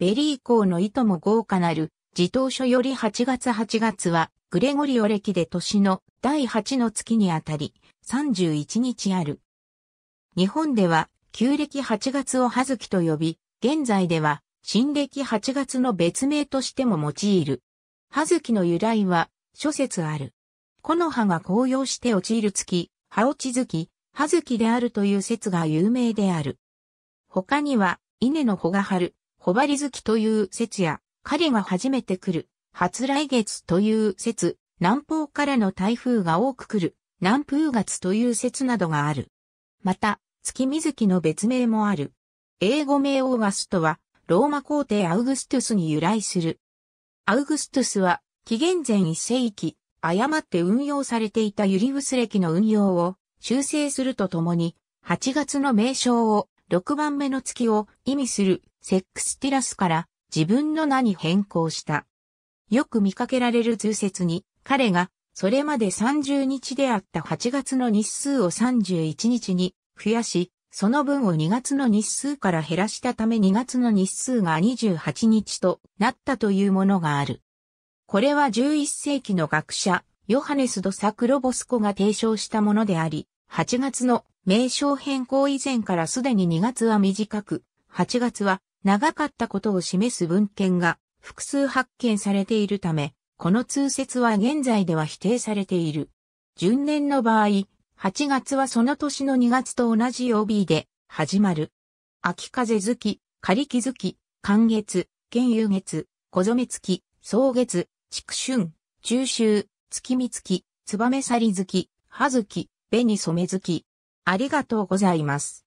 ベリー校の意図も豪華なる、自当書より8月8月は、グレゴリオ歴で年の第8の月にあたり、31日ある。日本では、旧暦8月を葉月と呼び、現在では、新暦8月の別名としても用いる。葉月の由来は、諸説ある。木の葉が紅葉して落ちる月、葉落ち月、葉月であるという説が有名である。他には、稲の穂が張る、ホバリ月という説や、彼が初めて来る、初来月という説、南方からの台風が多く来る、南風月という説などがある。また、月見月の別名もある。英語名オーガストは、ローマ皇帝アウグストゥスに由来する。アウグストゥスは、紀元前一世紀、誤って運用されていたユリウス歴の運用を修正するとともに、8月の名称を6番目の月を意味するセックスティラスから自分の名に変更した。よく見かけられる通説に、彼がそれまで30日であった8月の日数を31日に増やし、その分を2月の日数から減らしたため2月の日数が28日となったというものがある。これは11世紀の学者、ヨハネス・ド・サクロボスコが提唱したものであり、8月の名称変更以前からすでに2月は短く、8月は長かったことを示す文献が複数発見されているため、この通説は現在では否定されている。順年の場合、8月はその年の2月と同じ曜日で始まる。秋風月、仮木月、寒月、玄遊月、小染月、草月、畜春、中秋、月見月、燕さり月、葉月、紅染月。ありがとうございます。